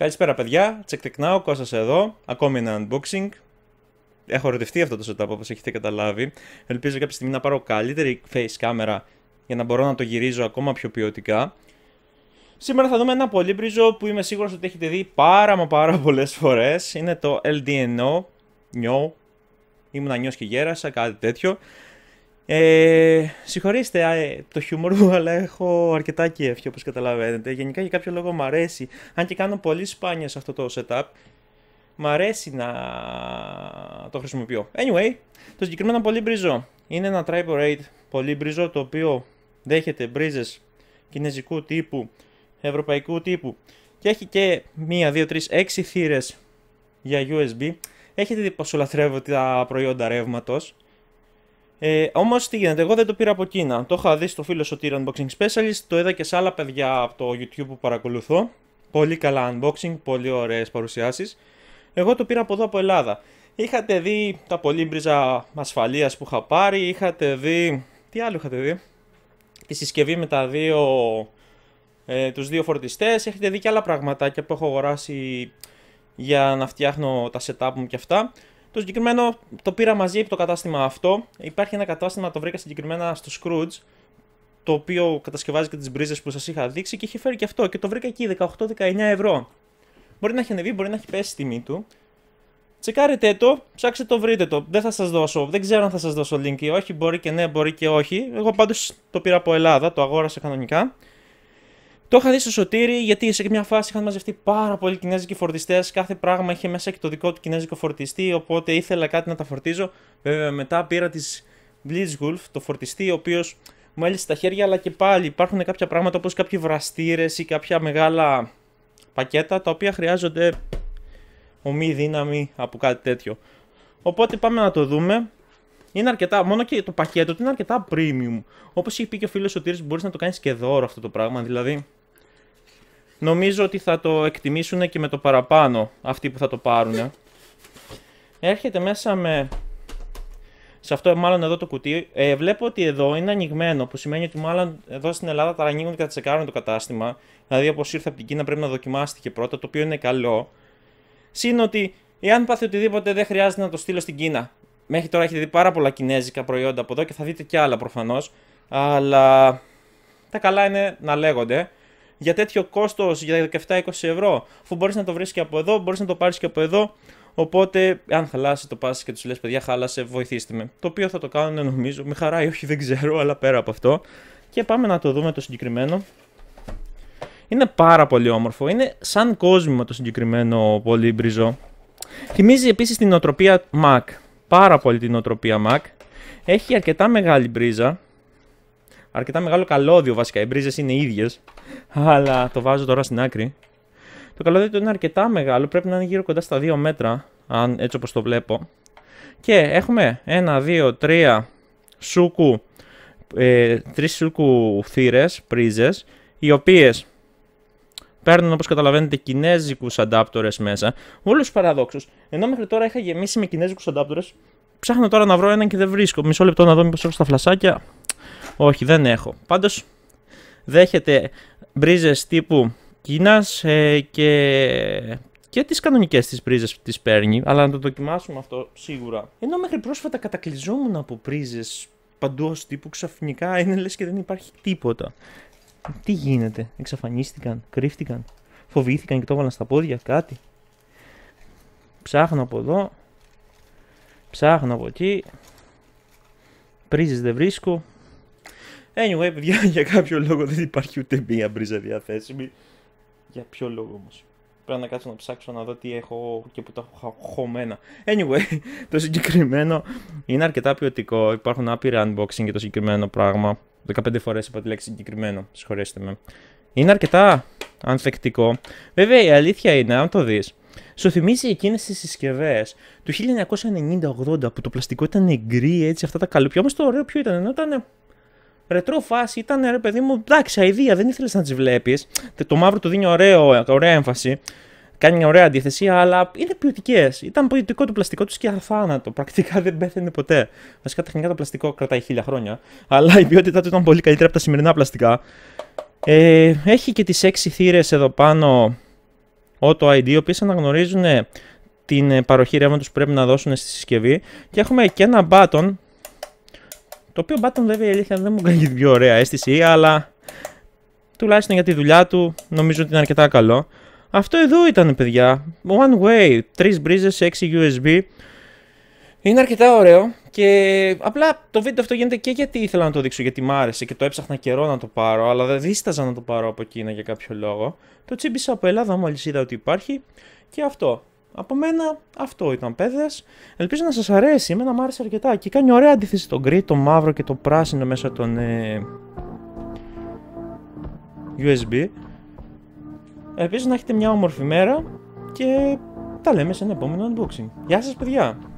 Καλησπέρα παιδιά, τσεκτεκνάω, Κώστας εδώ, ακόμη ένα unboxing. Έχω ερωτευτεί αυτό το setup όπως έχετε καταλάβει. Ελπίζω κάποια στιγμή να πάρω καλύτερη face camera για να μπορώ να το γυρίζω ακόμα πιο ποιοτικά. Σήμερα θα δούμε ένα πολύ μπρίζο που είμαι σίγουρος ότι έχετε δει πάρα μα πάρα πολλές φορές. Είναι το LDNO, νιό, ήμουν νιός και γέρασα, κάτι τέτοιο. Ε, συγχωρήστε ε, το χιούμορ μου, αλλά έχω αρκετά κέφι όπως καταλαβαίνετε. Γενικά για κάποιο λόγο μου αρέσει, αν και κάνω πολύ σπάνια σε αυτό το setup, μ' αρέσει να το χρησιμοποιώ. Anyway, το συγκεκριμένο πολύ μπριζό. Είναι ένα raid πολύ μπριζό το οποίο δέχεται μπρίζες κινέζικου τύπου, ευρωπαϊκού τύπου και έχει και μία, δύο, τρεις, έξι θύρες για USB. Έχετε δει πόσο λατρεύω τα προϊόντα ρεύματος. Ε, Όμως τι γίνεται, εγώ δεν το πήρα από Κίνα. Το είχα δει στο φίλο Σωτήρι Unboxing Specialist, το είδα και σε άλλα παιδιά από το YouTube που παρακολουθώ. Πολύ καλά unboxing, πολύ ωραίες παρουσιάσεις. Εγώ το πήρα από εδώ από Ελλάδα. Είχατε δει τα μπρίζα ασφαλείας που είχα πάρει, είχατε δει. Τι άλλο είχατε δει. Τη συσκευή με τα δύο. Ε, τους δύο φορτιστές, έχετε δει και άλλα πραγματάκια που έχω αγοράσει για να φτιάχνω τα setup μου και αυτά. Το συγκεκριμένο το πήρα μαζί από το κατάστημα αυτό. Υπάρχει ένα κατάστημα, το βρήκα συγκεκριμένα στο Scrooge, το οποίο κατασκευάζει και τις μπρίζες που σας είχα δείξει και είχε φέρει και αυτό. Και το βρήκα εκεί 18-19 ευρώ. Μπορεί να έχει ανεβεί, μπορεί να έχει πέσει η τιμή του. Τσεκάρετε το, ψάξτε το, βρείτε το. Δεν θα σας δώσω, δεν ξέρω αν θα σας δώσω link ή όχι. Μπορεί και ναι, μπορεί και όχι. Εγώ πάντως το πήρα από Ελλάδα, το αγόρασα κανονικά. Το είχα δει στο σωτήρι γιατί σε μια φάση είχαν μαζευτεί πάρα πολλοί κινέζικοι φορτιστές. Κάθε πράγμα είχε μέσα και το δικό του κινέζικο φορτιστή. Οπότε ήθελα κάτι να τα φορτίζω. Βέβαια, μετά πήρα τη Blitzwolf, το φορτιστή, ο οποίος μου έλυσε τα χέρια. Αλλά και πάλι υπάρχουν κάποια πράγματα όπως κάποιοι βραστήρες ή κάποια μεγάλα πακέτα τα οποία χρειάζονται ομή δύναμη από κάτι τέτοιο. Οπότε πάμε να το δούμε. Είναι αρκετά, μόνο και το πακέτο του είναι αρκετά premium. Όπως είχε πει και ο φίλος ο μπορείς να το κάνεις και δώρο αυτό το πράγμα. Δηλαδή, Νομίζω ότι θα το εκτιμήσουν και με το παραπάνω αυτοί που θα το πάρουν. Έρχεται μέσα με... Σε αυτό μάλλον εδώ το κουτί. Ε, βλέπω ότι εδώ είναι ανοιγμένο, που σημαίνει ότι μάλλον εδώ στην Ελλάδα τα ανοίγουν και τα τσεκάρουν το κατάστημα. Δηλαδή, όπως ήρθε από την Κίνα, πρέπει να δοκιμάστηκε πρώτα, το οποίο είναι καλό. Συν ότι, εάν πάθει οτιδήποτε, δεν χρειάζεται να το στείλω στην Κίνα. Μέχρι τώρα έχετε δει πάρα πολλά κινέζικα προϊόντα από εδώ και θα δείτε και άλλα προφανώς. Αλλά τα καλά είναι να λέγονται για τέτοιο κόστος για 17-20 ευρώ, αφού μπορείς να το βρεις και από εδώ, μπορείς να το πάρεις και από εδώ. Οπότε, αν χαλάσει το πα και τους λες, παιδιά, χάλασε, βοηθήστε με. Το οποίο θα το κάνουν ναι, νομίζω με χαρά ή όχι, δεν ξέρω, αλλά πέρα από αυτό. Και πάμε να το δούμε το συγκεκριμένο. Είναι πάρα πολύ όμορφο. Είναι σαν κόσμο το συγκεκριμένο πολύ μπριζό. Θυμίζει επίσης την οτροπία Mac. Πάρα πολύ την οτροπία Mac. Έχει αρκετά μεγάλη μπρίζα αρκετά μεγάλο καλώδιο βασικά. Οι μπρίζες είναι ίδιες, αλλά το βάζω τώρα στην άκρη. Το καλώδιο είναι αρκετά μεγάλο, πρέπει να είναι γύρω κοντά στα 2 μέτρα, αν, έτσι όπως το βλέπω. Και έχουμε 1, 2, 3 σούκου, ε, 3 σούκου θύρες, πρίζε, οι οποίες παίρνουν όπως καταλαβαίνετε κινέζικους adapters μέσα. Όλους τους παραδόξους. Ενώ μέχρι τώρα είχα γεμίσει με κινέζικους adapters, ψάχνω τώρα να βρω έναν και δεν βρίσκω. Μισό λεπτό να δω μήπως έχω στα φλασάκια. Όχι, δεν έχω. Πάντως δέχεται μπρίζες τύπου Κίνας ε, και και τις κανονικές της πρίζε που τις παίρνει, αλλά να το δοκιμάσουμε αυτό σίγουρα. Ενώ μέχρι πρόσφατα κατακλυζόμουν από παντού παντό τύπου ξαφνικά είναι λες και δεν υπάρχει τίποτα. Τι γίνεται, εξαφανίστηκαν, κρύφτηκαν, φοβήθηκαν και το έβαλαν στα πόδια, κάτι. Ψάχνω από εδώ, ψάχνω από εκεί, πρίζες δεν βρίσκω, Anyway, παιδιά, για κάποιο λόγο δεν υπάρχει ούτε μία μπρίζα διαθέσιμη. Για ποιο λόγο όμως. Πρέπει να κάτσω να ψάξω να δω τι έχω και που τα έχω χωμένα. Anyway, το συγκεκριμένο είναι αρκετά ποιοτικό. Υπάρχουν άπειρα unboxing για το συγκεκριμένο πράγμα. 15 φορές είπα τη λέξη συγκεκριμένο, συγχωρέστε με. Είναι αρκετά ανθεκτικό. Βέβαια, η αλήθεια είναι, αν το δεις. σου θυμίζει εκείνες τις συσκευές του 1990-80 που το πλαστικό ήταν γκρι, έτσι, αυτά τα καλούπια. Όμως το ωραίο ποιο ήταν, ενώ ήταν ρετρό φάση ήταν ρε παιδί μου, εντάξει, αηδία, δεν ήθελες να τις βλέπεις. Το μαύρο του δίνει ωραίο, ωραία έμφαση. Κάνει μια ωραία αντίθεση, αλλά είναι ποιοτικές. Ήταν ποιοτικό το πλαστικό τους και αθάνατο. Πρακτικά δεν πέθανε ποτέ. Βασικά τεχνικά το πλαστικό κρατάει χίλια χρόνια. Αλλά η ποιότητά του ήταν πολύ καλύτερα από τα σημερινά πλαστικά. Ε, έχει και τις έξι θύρες εδώ πάνω. Auto ID, οι οποίες αναγνωρίζουν ε, την ε, παροχή ρεύματος που πρέπει να δώσουν στη συσκευή. Και έχουμε και ένα button το οποίο μπάτον βέβαια η αλήθεια δεν μου κάνει την πιο ωραία αίσθηση, αλλά τουλάχιστον για τη δουλειά του νομίζω ότι είναι αρκετά καλό. Αυτό εδώ ήταν παιδιά, one way, 3 μπρίζες, 6 USB. Είναι αρκετά ωραίο και απλά το βίντεο αυτό γίνεται και γιατί ήθελα να το δείξω, γιατί μ' άρεσε και το έψαχνα καιρό να το πάρω, αλλά δεν δίσταζα να το πάρω από εκείνα για κάποιο λόγο. Το τσίμπησα από Ελλάδα μόλις είδα ότι υπάρχει και αυτό. Από μένα αυτό ήταν παιδες. Ελπίζω να σας αρέσει, εμένα μου άρεσε αρκετά και κάνει ωραία αντίθεση το γκρι, το μαύρο και το πράσινο μέσα των ε, USB. Ελπίζω να έχετε μια όμορφη μέρα και τα λέμε σε ένα επόμενο unboxing. Γεια σας παιδιά!